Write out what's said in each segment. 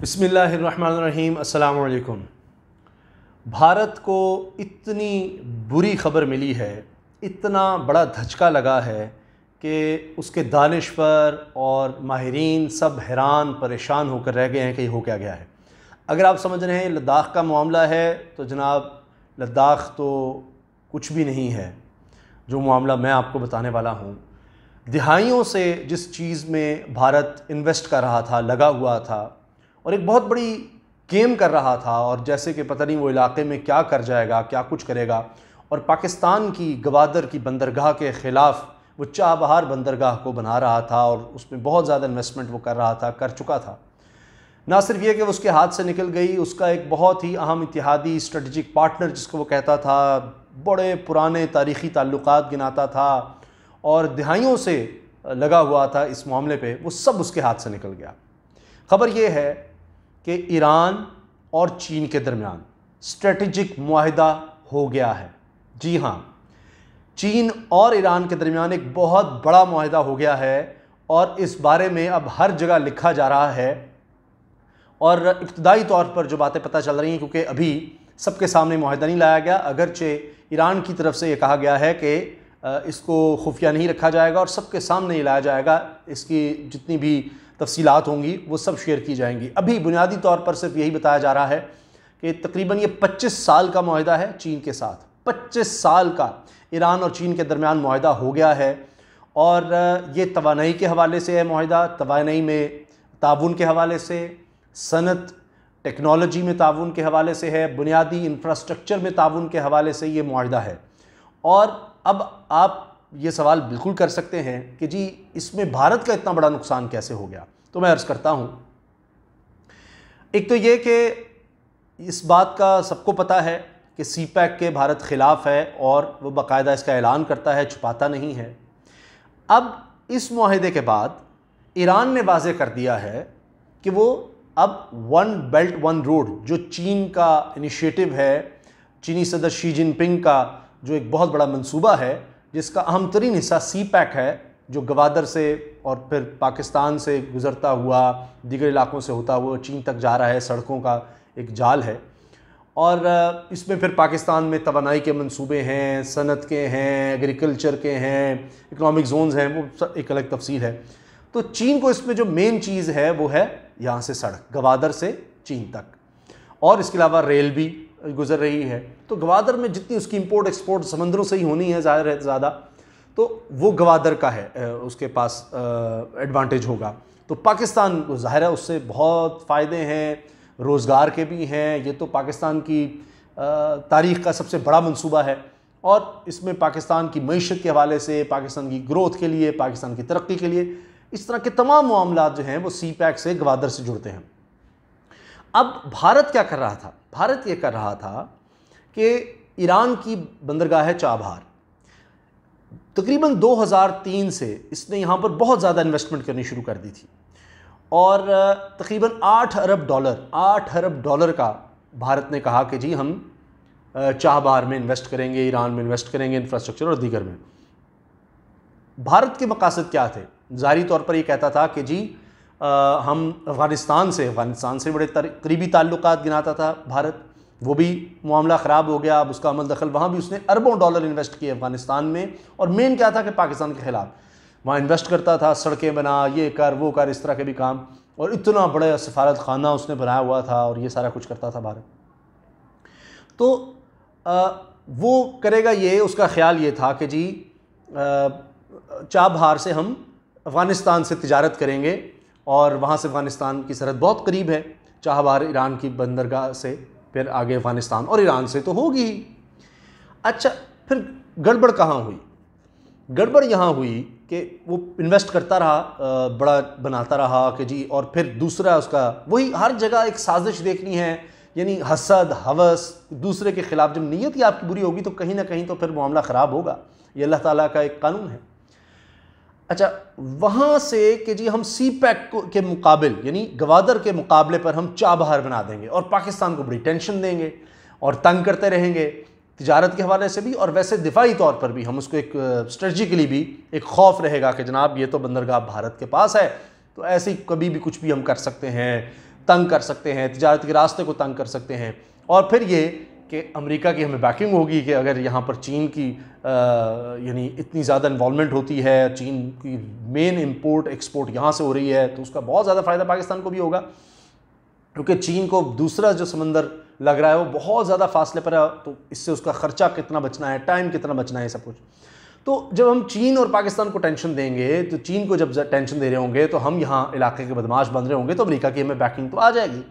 बसमीम् अल्लाम भारत को इतनी बुरी खबर मिली है इतना बड़ा धचका लगा है कि उसके दानश्वर और माहरीन सब हैरान परेशान होकर रह गए हैं कि हो क्या गया है अगर आप समझ रहे हैं लद्दाख का मामला है तो जनाब लद्दाख तो कुछ भी नहीं है जो मामला मैं आपको बताने वाला हूँ दिहाइयों से जिस चीज़ में भारत इन्वेस्ट कर रहा था लगा हुआ था और एक बहुत बड़ी गेम कर रहा था और जैसे कि पता नहीं वो इलाके में क्या कर जाएगा क्या कुछ करेगा और पाकिस्तान की गवादर की बंदरगाह के ख़िलाफ़ वो चाबहार बंदरगाह को बना रहा था और उसमें बहुत ज़्यादा इन्वेस्टमेंट वो कर रहा था कर चुका था ना सिर्फ ये कि उसके हाथ से निकल गई उसका एक बहुत ही अहम इतिहादी स्ट्रेटजिक पार्टनर जिसको वो कहता था बड़े पुराने तारीख़ी ताल्लुक गिनाता था और दहाइयों से लगा हुआ था इस मामले पर वो सब उसके हाथ से निकल गया खबर ये है कि ईरान और चीन के दरमियान स्ट्रेटजिक माहिदा हो गया है जी हाँ चीन और ईरान के दरमियान एक बहुत बड़ा माहिदा हो गया है और इस बारे में अब हर जगह लिखा जा रहा है और इब्तदाई तौर पर जो बातें पता चल रही हैं क्योंकि अभी सबके सामने माहिदा नहीं लाया गया अगरचे ईरान की तरफ से ये कहा गया है कि इसको खुफिया नहीं रखा जाएगा और सबके सामने ही लाया जाएगा इसकी जितनी भी तफसीत होंगी वो सब शेयर की जाएंगी अभी बुनियादी तौर पर सिर्फ यही बताया जा रहा है कि तकरीबन ये 25 साल का माहदा है चीन के साथ 25 साल का ईरान और चीन के दरमियान माहदा हो गया है और ये तोानाई के हवाले से है माहदा तोानाई में ताउन के हवाले से सनत टेक्नोलॉजी में ताउन के हवाले से है बुनियादी इंफ्रास्ट्रक्चर में ताउन के हवाले से ये माहदा है और अब आप ये सवाल बिल्कुल कर सकते हैं कि जी इसमें भारत का इतना बड़ा नुकसान कैसे हो गया तो मैं अर्ज़ करता हूँ एक तो ये कि इस बात का सबको पता है कि सी पैक के भारत ख़िलाफ़ है और वो बाकायदा इसका ऐलान करता है छुपाता नहीं है अब इस माहदे के बाद ईरान ने वाजे कर दिया है कि वो अब वन बेल्ट वन रोड जो चीन का इनिशिएटिव है चीनी सदर शी जिनपिंग का जो एक बहुत बड़ा मंसूबा है जिसका अहम तरीन हिस्सा सी पैक है जो गवादर से और फिर पाकिस्तान से गुज़रता हुआ दीगर इलाकों से होता हुआ चीन तक जा रहा है सड़कों का एक जाल है और इसमें फिर पाकिस्तान में तोानाई के मंसूबे हैं सनत के हैं एग्रीकल्चर के हैं इकनॉमिक जोन्स हैं वो एक अलग तफसील है तो चीन को इसमें जो मेन चीज़ है वो है यहाँ से सड़क गवादर से चीन तक और इसके अलावा रेल भी गुजर रही है तो गवादर में जितनी उसकी इंपोर्ट एक्सपोर्ट समंदरों से ही होनी है ज़्यादा ज़्यादा तो वो गवादर का है उसके पास एडवांटेज होगा तो पाकिस्तान को ज़ाहिर है उससे बहुत फ़ायदे हैं रोज़गार के भी हैं ये तो पाकिस्तान की तारीख़ का सबसे बड़ा मंसूबा है और इसमें पाकिस्तान की मीशत के हवाले से पाकिस्तान की ग्रोथ के लिए पाकिस्तान की तरक्की के लिए इस तरह के तमाम मामला जो हैं वो सी पैक से गवादर से जुड़ते हैं अब भारत क्या कर रहा था भारत ये कर रहा था कि ईरान की बंदरगाह है चाबहार तकरीबन 2003 से इसने यहाँ पर बहुत ज़्यादा इन्वेस्टमेंट करनी शुरू कर दी थी और तकरीबन 8 अरब डॉलर 8 अरब डॉलर का भारत ने कहा कि जी हम चाहबार में इन्वेस्ट करेंगे ईरान में इन्वेस्ट करेंगे इंफ्रास्ट्रक्चर और दीगर में भारत के मकासद क्या थे ज़ाहरी तौर पर यह कहता था कि जी आ, हम अफ़गानिस्तान से अफ़गानिस्तान से बड़े करीबी ताल्लुक गिनाता था भारत वो भी मामला ख़राब हो गया अब उसका अमल दखल वहाँ भी उसने अरबों डॉलर इन्वेस्ट किए अफ़गानिस्तान में और मेन क्या था कि पाकिस्तान के ख़िलाफ़ वहाँ इन्वेस्ट करता था सड़कें बना ये कर वो कर इस तरह के भी काम और इतना बड़ा सफारत खाना उसने बनाया हुआ था और ये सारा कुछ करता था भारत तो आ, वो करेगा ये उसका ख्याल ये था कि जी चाबहार से हम अफ़गानिस्तान से तजारत करेंगे और वहाँ से अफ़गानिस्तान की सरहद बहुत करीब है चाहबार ईरान की बंदरगाह से फिर आगे अफ़गानिस्तान और ईरान से तो होगी ही अच्छा फिर गड़बड़ कहाँ हुई गड़बड़ यहाँ हुई कि वो इन्वेस्ट करता रहा बड़ा बनाता रहा कि जी और फिर दूसरा उसका वही हर जगह एक साजिश देखनी है यानी हसद हवस दूसरे के ख़िलाफ़ जब नीयत ही आपकी बुरी होगी तो कहीं ना कहीं तो फिर मामला ख़राब होगा ये अल्लाह ताला का एक कानून है अच्छा वहाँ से कि जी हम सी पैक के मुकाबल यानी गवादर के मुकाबले पर हम चाबहार बना देंगे और पाकिस्तान को बड़ी टेंशन देंगे और तंग करते रहेंगे तजारत के हवाले से भी और वैसे दिफाई तौर पर भी हम उसको एक स्ट्रेटजिकली भी एक खौफ रहेगा कि जनाब ये तो बंदरगाह भारत के पास है तो ऐसे ही कभी भी कुछ भी हम कर सकते हैं तंग कर सकते हैं तजारत के रास्ते को तंग कर सकते हैं और फिर ये कि अमेरिका की हमें बैकिंग होगी कि अगर यहाँ पर चीन की यानी इतनी ज़्यादा इन्वॉलमेंट होती है चीन की मेन इंपोर्ट एक्सपोर्ट यहाँ से हो रही है तो उसका बहुत ज़्यादा फ़ायदा पाकिस्तान को भी होगा क्योंकि चीन को दूसरा जो समंदर लग रहा है वो बहुत ज़्यादा फासले पर है तो इससे उसका ख़र्चा कितना बचना है टाइम कितना बचना है सब कुछ तो जब हम चीन और पाकिस्तान को टेंशन देंगे तो चीन को जब टेंशन दे रहे होंगे तो हम यहाँ इलाके के बदमाश बन रहे होंगे तो अमेरिका की हमें बैकिंग तो आ जाएगी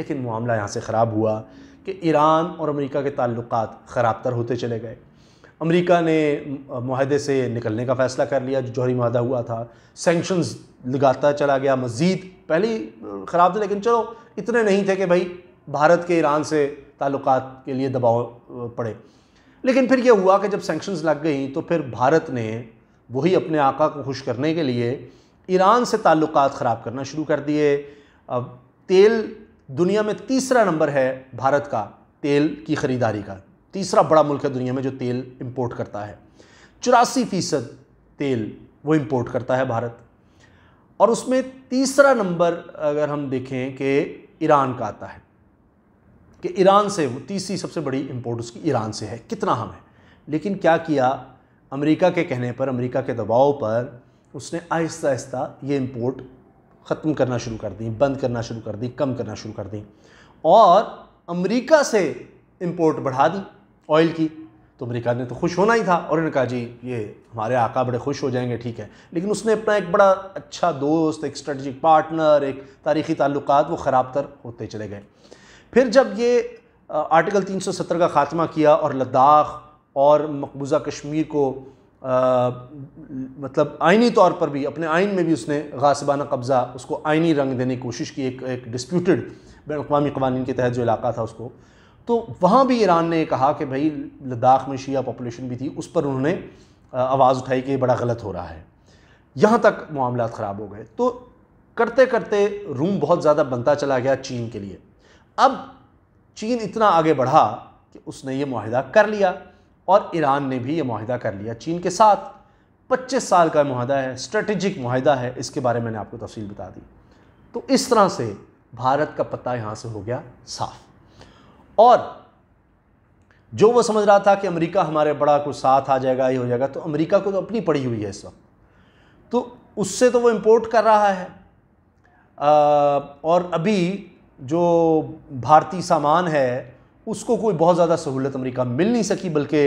लेकिन मामला यहाँ से ख़राब हुआ कि ईरान और अमेरिका के ताल्लुक ख़राब तर होते चले गए अमेरिका ने माहदे से निकलने का फ़ैसला कर लिया जो जौहरी माहा हुआ था सेंक्शंस लगाता चला गया मज़ीद पहले ख़राब थे लेकिन चलो इतने नहीं थे कि भाई भारत के ईरान से ताल्लुक के लिए दबाव पड़े लेकिन फिर यह हुआ कि जब सेंक्शंस लग गई तो फिर भारत ने वही अपने आका को खुश करने के लिए ईरान से ताल्लुक़ ख़राब करना शुरू कर दिए अब तेल दुनिया में तीसरा नंबर है भारत का तेल की ख़रीदारी का तीसरा बड़ा मुल्क है दुनिया में जो तेल इम्पोर्ट करता है चौरासी फ़ीसद तेल वो इम्पोर्ट करता है भारत और उसमें तीसरा नंबर अगर हम देखें कि ईरान का आता है कि ईरान से वो तीसरी सबसे बड़ी इम्पोर्ट उसकी ईरान से है कितना हम है लेकिन क्या किया अमेरिका के कहने पर अमेरिका के दबाव पर उसने आहिस्ता आहिस्ता ये इम्पोर्ट ख़त्म करना शुरू कर दी बंद करना शुरू कर दी कम करना शुरू कर दी और अमेरिका से इम्पोर्ट बढ़ा दी ऑयल की तो अमेरिका ने तो खुश होना ही था और उन्होंने कहा जी ये हमारे आका बड़े खुश हो जाएंगे ठीक है लेकिन उसने अपना एक बड़ा अच्छा दोस्त एक स्ट्रेटजिक पार्टनर एक तारीख़ी ताल्लुक वो ख़राब तर होते चले गए फिर जब ये आर्टिकल 370 का ख़ात्मा किया और लद्दाख और मकबूजा कश्मीर को आ, मतलब आइनी तौर पर भी अपने आइन में भी उसने गासबाना कब्ज़ा उसको आइनी रंग देने की कोशिश की एक एक डिस्प्यूटेड बेवामी कवानीन के तहत जो इलाका था उसको तो वहाँ भी ईरान ने कहा कि भाई लद्दाख में शिया पॉपुलेशन भी थी उस पर उन्होंने आवाज़ उठाई कि बड़ा गलत हो रहा है यहाँ तक मामला ख़राब हो गए तो करते करते रूम बहुत ज़्यादा बनता चला गया चीन के लिए अब चीन इतना आगे बढ़ा कि उसने ये माहिदा कर लिया और ईरान ने भी ये माहिदा कर लिया चीन के साथ 25 साल का माहिदा है स्ट्रेटजिक माहिदा है इसके बारे में मैंने आपको तफसील बता दी तो इस तरह से भारत का पता यहाँ से हो गया साफ और जो वो समझ रहा था कि अमेरिका हमारे बड़ा कुछ साथ आ जाएगा ये हो जाएगा तो अमेरिका को तो अपनी पड़ी हुई है इस वक्त तो उससे तो वो इम्पोर्ट कर रहा है आ, और अभी जो भारतीय सामान है उसको कोई बहुत ज़्यादा सहूलत अमेरिका मिल नहीं सकी बल्कि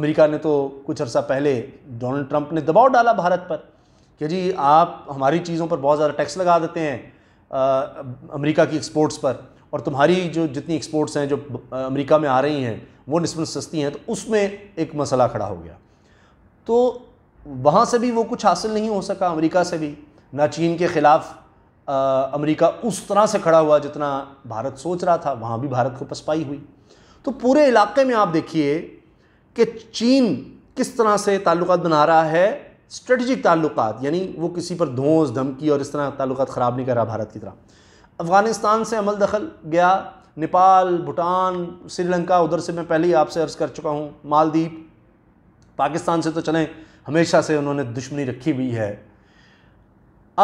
अमेरिका ने तो कुछ अर्सा पहले डोनाल्ड ट्रंप ने दबाव डाला भारत पर कि जी आप हमारी चीज़ों पर बहुत ज़्यादा टैक्स लगा देते हैं आ, अमेरिका की एक्सपोर्ट्स पर और तुम्हारी जो जितनी एक्सपोर्ट्स हैं जो अमेरिका में आ रही हैं वो नस्बत सस्ती हैं तो उसमें एक मसला खड़ा हो गया तो वहाँ से भी वो कुछ हासिल नहीं हो सका अमरीका से भी ना चीन के ख़िलाफ़ अमेरिका उस तरह से खड़ा हुआ जितना भारत सोच रहा था वहाँ भी भारत को पसपाई हुई तो पूरे इलाके में आप देखिए कि चीन किस तरह से ताल्लुक बना रहा है स्ट्रेटजिक ताल्लुक यानी वो किसी पर धोस धमकी और इस तरह ताल्लुक ख़राब नहीं कर रहा भारत की तरह अफ़गानिस्तान से अमल दखल गया नेपाल भूटान श्रीलंका उधर से मैं पहले ही आपसे अर्ज़ कर चुका हूँ मालदीप पाकिस्तान से तो चलें हमेशा से उन्होंने दुश्मनी रखी हुई है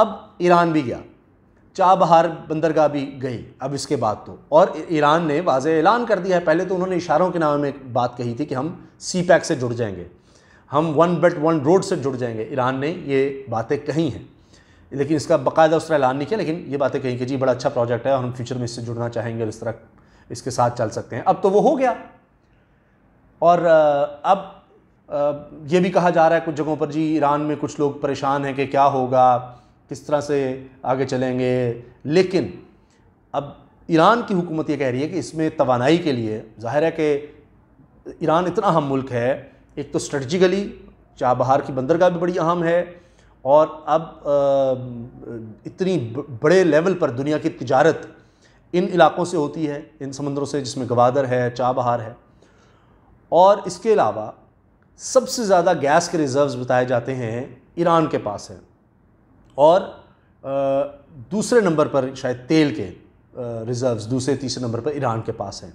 अब ईरान भी गया चाबहार बंदरगाह भी गई अब इसके बाद तो और ईरान ने वाज ऐलान कर दिया है पहले तो उन्होंने इशारों के नाम में बात कही थी कि हम सी पैक से जुड़ जाएंगे हम वन बेट वन रोड से जुड़ जाएंगे ईरान ने ये बातें कही हैं लेकिन इसका बाकायदा उस तरह ऐलान नहीं किया लेकिन ये बातें कही कि जी बड़ा अच्छा प्रोजेक्ट है और हम फ्यूचर में इससे जुड़ना चाहेंगे और इस तरह इसके साथ चल सकते हैं अब तो वो हो गया और अब ये भी कहा जा रहा है कुछ जगहों पर जी ईरान में कुछ लोग परेशान हैं कि क्या होगा किस तरह से आगे चलेंगे लेकिन अब ईरान की हुकूमत ये कह रही है कि इसमें तोानाई के लिए जाहिर है कि ईरान इतना अहम मुल्क है एक तो स्ट्रेटजिकली चाबहार की बंदरगाह भी बड़ी अहम है और अब इतनी बड़े लेवल पर दुनिया की तजारत इन इलाक़ों से होती है इन समंदरों से जिसमें गवादर है चाबहार है और इसके अलावा सबसे ज़्यादा गैस के रिज़र्व्स बताए जाते हैं ईरान के पास हैं और दूसरे नंबर पर शायद तेल के रिज़र्व्स दूसरे तीसरे नंबर पर ईरान के पास हैं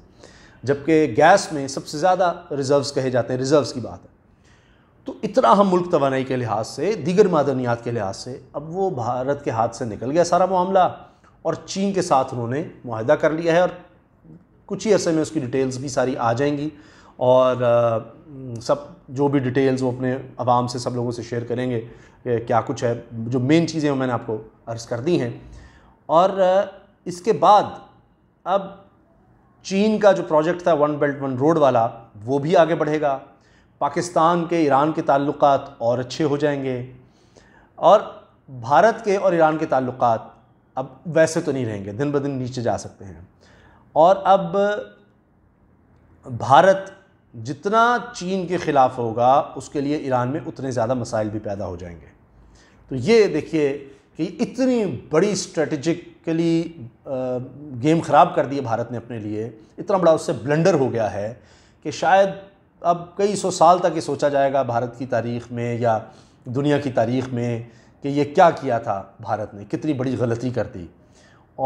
जबकि गैस में सबसे ज़्यादा रिज़र्व्स कहे जाते हैं रिज़र्व्स की बात है तो इतना हम मुल्क तोानाई के लिहाज से दीगर मादनियात के लिहाज से अब वो भारत के हाथ से निकल गया सारा मामला और चीन के साथ उन्होंने माहदा कर लिया है और कुछ ही अरसे में उसकी डिटेल्स भी सारी आ जाएंगी और हम्म, सब जो भी डिटेल्स वो अपने आवाम से सब लोगों से शेयर करेंगे क्या कुछ है जो मेन चीज़ें मैंने आपको अर्ज़ कर दी हैं और इसके बाद अब चीन का जो प्रोजेक्ट था वन बेल्ट वन रोड वाला वो भी आगे बढ़ेगा पाकिस्तान के ईरान के ताल्लुक और अच्छे हो जाएंगे और भारत के और ईरान के ताल्लुक अब वैसे तो नहीं रहेंगे दिन ब दिन नीचे जा सकते हैं और अब भारत जितना चीन के ख़िलाफ़ होगा उसके लिए ईरान में उतने ज़्यादा मसाइल भी पैदा हो जाएंगे तो ये देखिए कि इतनी बड़ी स्ट्रेटिकली गेम ख़राब कर दी है भारत ने अपने लिए इतना बड़ा उससे ब्लंडर हो गया है कि शायद अब कई सौ साल तक ये सोचा जाएगा भारत की तारीख में या दुनिया की तारीख में कि ये क्या किया था भारत ने कितनी बड़ी गलती कर दी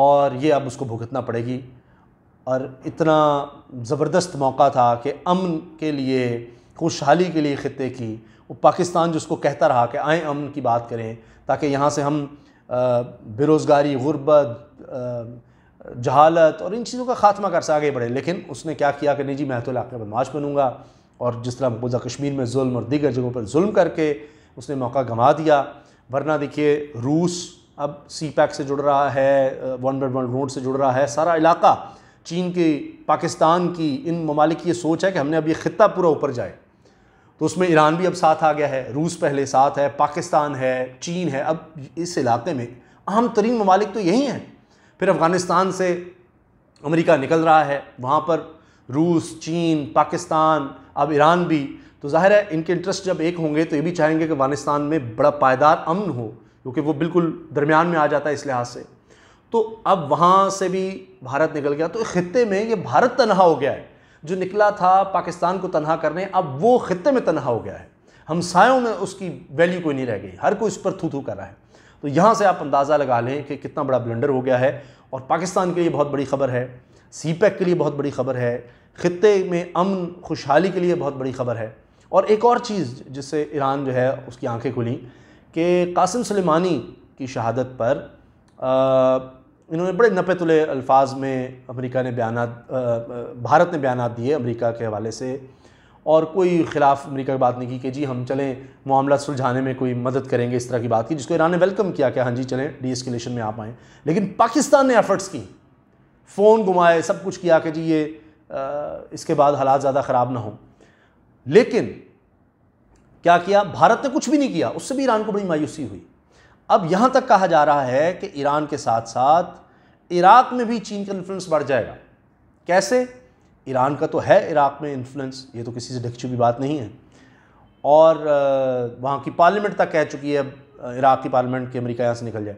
और ये अब उसको भुगतना पड़ेगी और इतना ज़बरदस्त मौका था कि अमन के लिए खुशहाली के लिए ख़त्े की वो पाकिस्तान जिसको कहता रहा कि आए अमन की बात करें ताकि यहाँ से हम बेरोज़गारी गुरबत जहालत और इन चीज़ों का खात्मा कर से आगे बढ़े लेकिन उसने क्या किया कि नहीं जी मैं तो इलाके बदमाश बनूँगा और जिस तरह मकबूजा कश्मीर में म और दीगर जगहों पर म करके उसने मौका गंवा दिया वरना देखिए रूस अब सी पैक से जुड़ रहा है वन बेड वन रोड से जुड़ रहा है सारा इलाका चीन के पाकिस्तान की इन ममालिक ये सोच है कि हमने अब ये ख़त्ता पूरा ऊपर जाए तो उसमें ईरान भी अब साथ आ गया है रूस पहले साथ है पाकिस्तान है चीन है अब इस इलाके में अहम तरीन ममालिक तो यही हैं फिर अफ़गानिस्तान से अमेरिका निकल रहा है वहाँ पर रूस चीन पाकिस्तान अब ईरान भी तो जाहिर है इनके इंटरेस्ट जब एक होंगे तो ये भी चाहेंगे कि अफगानिस्तान में बड़ा पायदार अमन हो क्योंकि वो बिल्कुल दरमियान में आ जाता है इस लिहाज से तो अब वहाँ से भी भारत निकल गया तो ख़त्े में ये भारत तनहा हो गया है जो निकला था पाकिस्तान को तनहा करने अब वो ख़त्े में तनहा हो गया है हमसायों में उसकी वैल्यू कोई नहीं रह गई हर कोई इस पर थू थू कर रहा है तो यहाँ से आप अंदाज़ा लगा लें कि कितना बड़ा ब्लेंडर हो गया है और पाकिस्तान के लिए बहुत बड़ी खबर है सी पैक e के लिए बहुत बड़ी खबर है ख़त्े में अमन खुशहाली के लिए बहुत बड़ी खबर है और एक और चीज़ जिससे ईरान जो है उसकी आंखें खुली कि कासिम सलेमानी की शहादत पर आ, इन्होंने बड़े नपे तुले अल्फाज में अमेरिका ने बयान भारत ने बयान दिए अमेरिका के हवाले से और कोई ख़िलाफ़ अमेरिका की बात नहीं की कि जी हम चलें मामला सुलझाने में कोई मदद करेंगे इस तरह की बात की जिसको ईरान ने वेलकम किया कि हाँ जी चलें डी एस्किलेशन में आप आएँ लेकिन पाकिस्तान ने एफ़र्ट्स की फ़ोन घुमाए सब कुछ किया कि जी ये आ, इसके बाद हालात ज़्यादा ख़राब ना हों लेकिन क्या किया भारत ने कुछ भी नहीं किया उससे भी ईरान को बड़ी मायूसी हुई अब यहाँ तक कहा जा रहा है कि ईरान के साथ साथ इराक़ में भी चीन का इन्फ्लुएंस बढ़ जाएगा कैसे ईरान का तो है इराक़ में इन्फ्लुएंस ये तो किसी से ढक छुपी बात नहीं है और वहाँ की पार्लियामेंट तक कह चुकी है अब इराक़ की पार्लियामेंट कि अमेरिका यहाँ से निकल जाए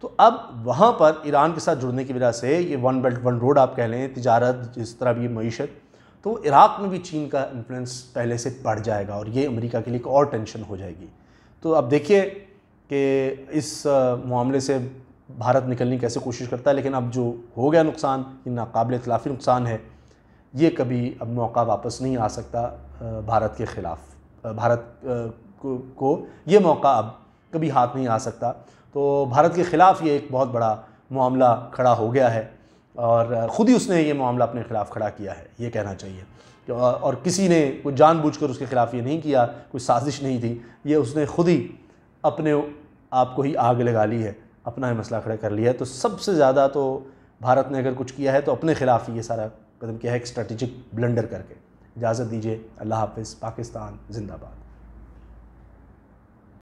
तो अब वहाँ पर ईरान के साथ जुड़ने की वजह से ये वन बेल्ट वन रोड आप कह लें तजारत जिस तरह भी मीशत तो इराक़ में भी चीन का इन्फ्लुएंस पहले से बढ़ जाएगा और ये अमेरिका के लिए एक और टेंशन हो जाएगी तो अब देखिए कि इस मामले से भारत निकलने की कैसे कोशिश करता है लेकिन अब जो हो गया नुकसान ये नाकबिल इतलाफ़ी नुकसान है ये कभी अब मौका वापस नहीं आ सकता भारत के ख़िलाफ़ भारत को, को ये मौका अब कभी हाथ नहीं आ सकता तो भारत के ख़िलाफ़ ये एक बहुत बड़ा मामला खड़ा हो गया है और ख़ुद ही उसने ये मामला अपने ख़िलाफ़ खड़ा किया है ये कहना चाहिए और किसी ने कोई जानबूझकर उसके ख़िलाफ़ ये नहीं किया कोई साजिश नहीं थी ये उसने खुद ही अपने आप को ही आग लगा ली है अपना ही मसला खड़ा कर लिया है तो सबसे ज़्यादा तो भारत ने अगर कुछ किया है तो अपने ख़िलाफ़ ही ये सारा कदम किया है एक स्ट्रेटिजिक ब्लंडर करके इजाज़त दीजिए अल्लाह हाफिज़ पाकिस्तान जिंदाबाद